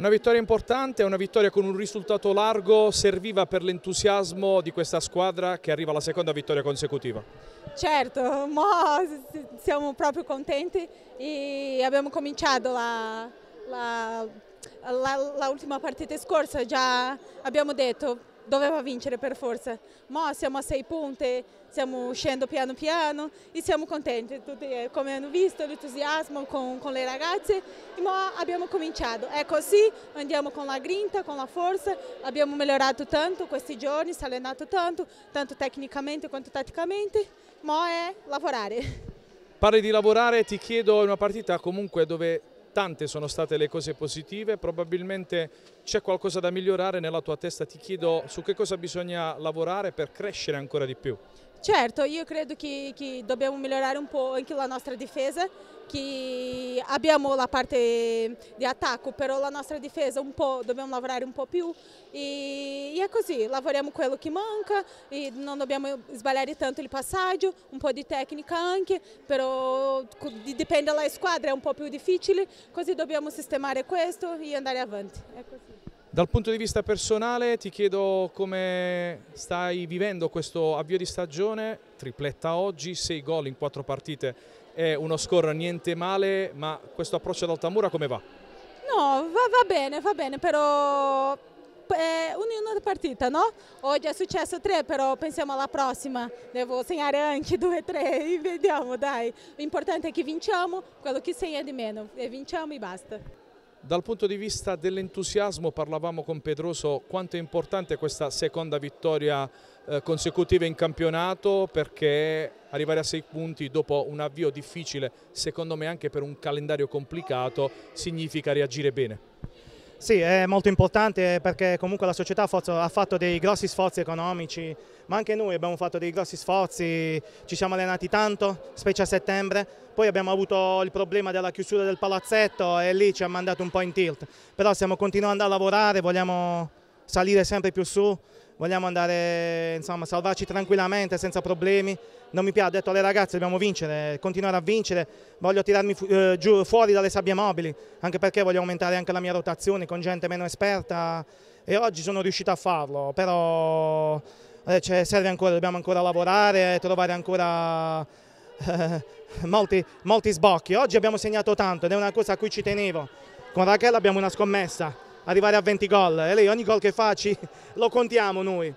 Una vittoria importante, una vittoria con un risultato largo, serviva per l'entusiasmo di questa squadra che arriva alla seconda vittoria consecutiva. Certo, siamo proprio contenti e abbiamo cominciato la, la, la, la, ultima partita scorsa, già abbiamo detto doveva vincere per forza. Ma siamo a sei punti, stiamo uscendo piano piano e siamo contenti, tutti, eh, come hanno visto l'entusiasmo con, con, le ragazze, ma abbiamo cominciato. È così, andiamo con la grinta, con la forza, abbiamo migliorato tanto questi giorni, si è allenato tanto, tanto tecnicamente quanto tatticamente, ma è lavorare. Parli di lavorare, ti chiedo, è una partita comunque dove tante sono state le cose positive, probabilmente c'è qualcosa da migliorare nella tua testa, ti chiedo su che cosa bisogna lavorare per crescere ancora di più. Certo, io credo che, che, dobbiamo migliorare un po' anche la nostra difesa, che abbiamo la parte di attacco, però la nostra difesa un po', dobbiamo lavorare un po' più e, e è così, lavoriamo quello che manca e non dobbiamo sbagliare tanto il passaggio, un po' di tecnica anche, però dipende dalla squadra, è un po' più difficile, così dobbiamo sistemare questo e andare avanti. È così. Dal punto di vista personale ti chiedo come stai vivendo questo avvio di stagione, tripletta oggi, 6 gol in 4 partite, è uno score niente male, ma questo approccio ad Altamura come va? No, va, va bene, va bene, però è una partita, no? Oggi è successo tre, però pensiamo alla prossima. Devo segnare anche due, tre e vediamo, dai. L'importante è che vinciamo, quello che segna di meno. E vinciamo e basta. Dal punto di vista dell'entusiasmo parlavamo con Pedroso quanto è importante questa seconda vittoria eh, consecutiva in campionato perché arrivare a sei punti dopo un avvio difficile, secondo me anche per un calendario complicato, significa reagire bene. Sì, è molto importante perché comunque la società ha fatto dei grossi sforzi economici, ma anche noi abbiamo fatto dei grossi sforzi, ci siamo allenati tanto, specie a settembre, poi abbiamo avuto il problema della chiusura del palazzetto e lì ci ha mandato un po' in tilt, però stiamo continuando a lavorare, vogliamo salire sempre più su, vogliamo andare, insomma, salvarci tranquillamente, senza problemi. Non mi piace, ho detto alle ragazze dobbiamo vincere, continuare a vincere, voglio tirarmi fu eh, giù, fuori dalle sabbie mobili, anche perché voglio aumentare anche la mia rotazione con gente meno esperta e oggi sono riuscito a farlo, però eh, cioè, serve ancora, dobbiamo ancora lavorare, eh, trovare ancora eh, molti, molti sbocchi. Oggi abbiamo segnato tanto ed è una cosa a cui ci tenevo. Con Rachel abbiamo una scommessa arrivare a 20 gol e lei ogni gol che fa ci, lo contiamo noi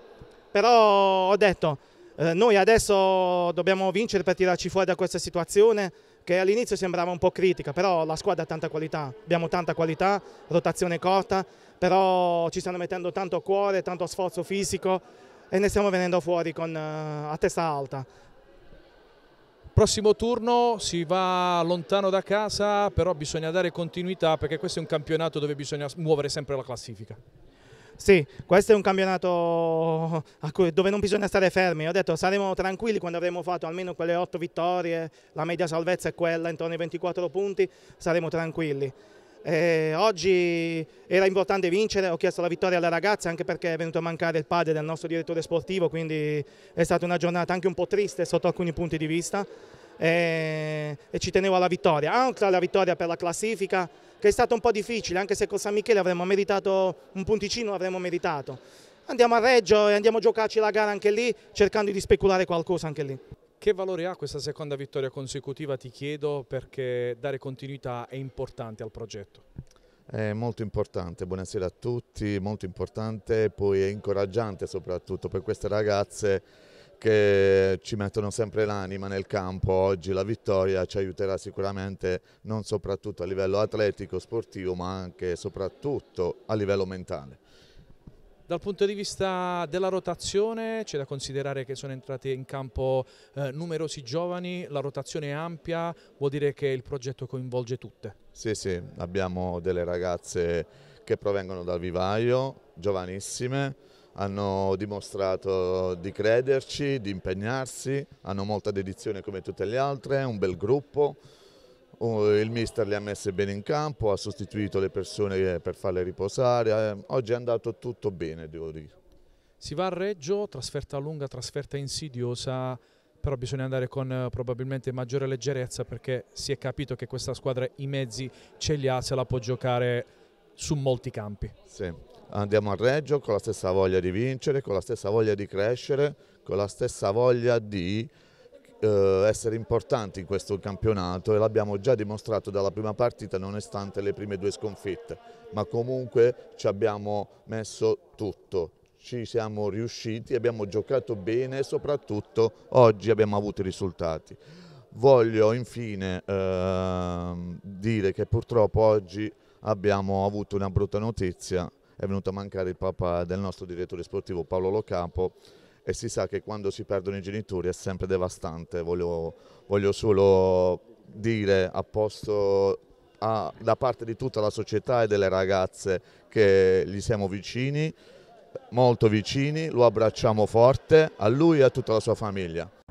però ho detto eh, noi adesso dobbiamo vincere per tirarci fuori da questa situazione che all'inizio sembrava un po' critica però la squadra ha tanta qualità abbiamo tanta qualità rotazione corta però ci stanno mettendo tanto cuore tanto sforzo fisico e ne stiamo venendo fuori con, eh, a testa alta Prossimo turno si va lontano da casa, però bisogna dare continuità perché questo è un campionato dove bisogna muovere sempre la classifica. Sì, questo è un campionato dove non bisogna stare fermi. Ho detto saremo tranquilli quando avremo fatto almeno quelle otto vittorie, la media salvezza è quella, intorno ai 24 punti, saremo tranquilli. Eh, oggi era importante vincere, ho chiesto la vittoria alla ragazza anche perché è venuto a mancare il padre del nostro direttore sportivo, quindi è stata una giornata anche un po' triste sotto alcuni punti di vista eh, e ci tenevo alla vittoria, anche alla vittoria per la classifica che è stata un po' difficile, anche se con San Michele avremmo meritato un punticino, avremmo meritato. Andiamo a Reggio e andiamo a giocarci la gara anche lì, cercando di speculare qualcosa anche lì. Che valore ha questa seconda vittoria consecutiva, ti chiedo, perché dare continuità è importante al progetto? È molto importante, buonasera a tutti, molto importante e poi è incoraggiante soprattutto per queste ragazze che ci mettono sempre l'anima nel campo, oggi la vittoria ci aiuterà sicuramente non soprattutto a livello atletico, sportivo ma anche e soprattutto a livello mentale. Dal punto di vista della rotazione c'è da considerare che sono entrati in campo eh, numerosi giovani, la rotazione è ampia, vuol dire che il progetto coinvolge tutte. Sì, sì, abbiamo delle ragazze che provengono dal vivaio, giovanissime, hanno dimostrato di crederci, di impegnarsi, hanno molta dedizione come tutte le altre, un bel gruppo, il mister le ha messe bene in campo, ha sostituito le persone eh, per farle riposare, eh, oggi è andato tutto bene devo dire. Si va a Reggio, trasferta lunga, trasferta insidiosa, però bisogna andare con eh, probabilmente maggiore leggerezza perché si è capito che questa squadra i mezzi ce li ha, se la può giocare su molti campi. Sì, andiamo a Reggio con la stessa voglia di vincere, con la stessa voglia di crescere, con la stessa voglia di eh, essere importanti in questo campionato e l'abbiamo già dimostrato dalla prima partita nonostante le prime due sconfitte, ma comunque ci abbiamo messo tutto, ci siamo riusciti, abbiamo giocato bene e soprattutto oggi abbiamo avuto i risultati. Voglio infine ehm, dire che purtroppo oggi abbiamo avuto una brutta notizia, è venuto a mancare il papà del nostro direttore sportivo Paolo Locapo, e si sa che quando si perdono i genitori è sempre devastante, voglio, voglio solo dire a posto a, da parte di tutta la società e delle ragazze che gli siamo vicini, molto vicini, lo abbracciamo forte a lui e a tutta la sua famiglia.